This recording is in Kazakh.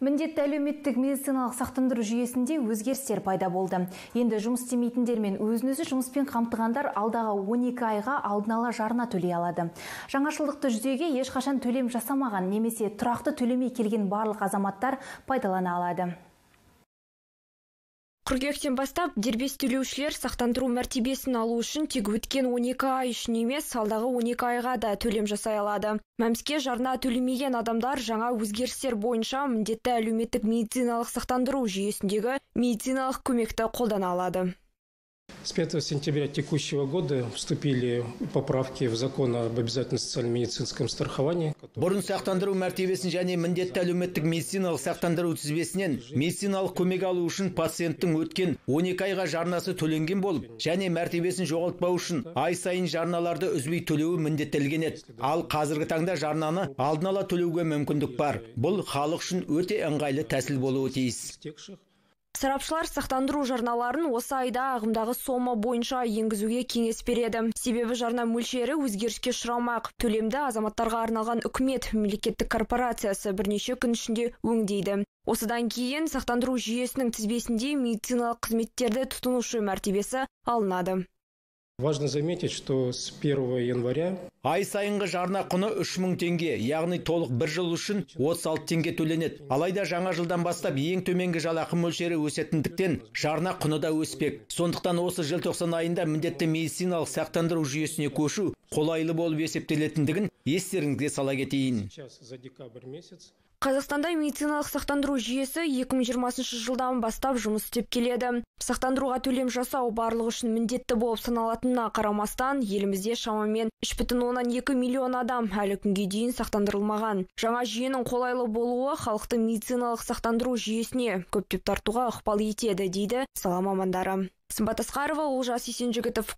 міндетті әлеуметтік медициналық сақтандыру жүйесінде өзгерістер пайда болды енді жұмыс істемейтіндер мен өзін өзі жұмыспен қамтығандар алдағы 12 айға алдын ала жарна төлей алады жаңашылдықты жүзеге ешқашан төлем жасамаған немесе тұрақты төлемей келген барлық азаматтар пайдалана алады қыркүйектен бастап дербес төлеушілер сақтандыру мәртебесін алу үшін тек өткен 12 ай үшін емес алдағы 12 айға да төлем жасай алады мәмске жарна төлемеген адамдар жаңа өзгерістер бойынша міндетті әлеуметтік медициналық сақтандыру жүйесіндегі медициналық көмекті қолдана алады С 5 сентября текущего года вступили поправки в закон об обязательном социально-медицинском страховании. Бұрын сақтандыру мәртебесін және міндетті әлеуметтік медициналық сақтандыру тізбесінен медициналық көмек алу үшін пациенттің өткен 12 айға жарнасы төленген болып, және мәртебесін жоғалтпау үшін ай сайын жарналарды үзбей төлеуі міндеттелген еді. Ал қазіргі таңда жарнаны алдын ала төлеуге мүмкіндік бар. Бұл халық үшін өте ыңғайлы тәсіл болуы тиіс сарапшылар сақтандыру жарналарын осы айда ағымдағы сома бойынша енгізуге кеңес береді себебі жарна мөлшері өзгеріске ұшырамақ төлемді азаматтарға арналған үкімет мемлекеттік корпорациясы бірнеше күн ішінде өңдейді осыдан кейін сақтандыру жүйесінің тізбесінде медициналық қызметтерді тұтынушы мәртебесі алынады Важно заметить, что с 1 января Ай сайынғы жарна құны 3000 теңге, яғни толық бір жыл үшін 36 теңге төленеді. Алайда жаңа жылдан бастап ең төменгі жалақы мөлшері өсетіндіктен жарна құны да өспек. Сондықтан осы жыл 90 айында міндетті медициналық сақтандыру жүйесіне көшу қолайлы болып есептелетіндігін естеріңізге сала кетейін қазақстанда медициналық сақтандыру жүйесі 2020 жылдан бастап жұмыс істеп келеді сақтандыруға төлем жасау барлығы үшін міндетті болып саналатынына қарамастан елімізде шамамен 3,2 миллион адам әлі күнге дейін сақтандырылмаған жаңа жүйенің қолайлы болуы халықты медициналық сақтандыру жүйесіне көптеп тартуға ықпал етеді дейді сала мамандары сымбат асқарова олжас есенжігітов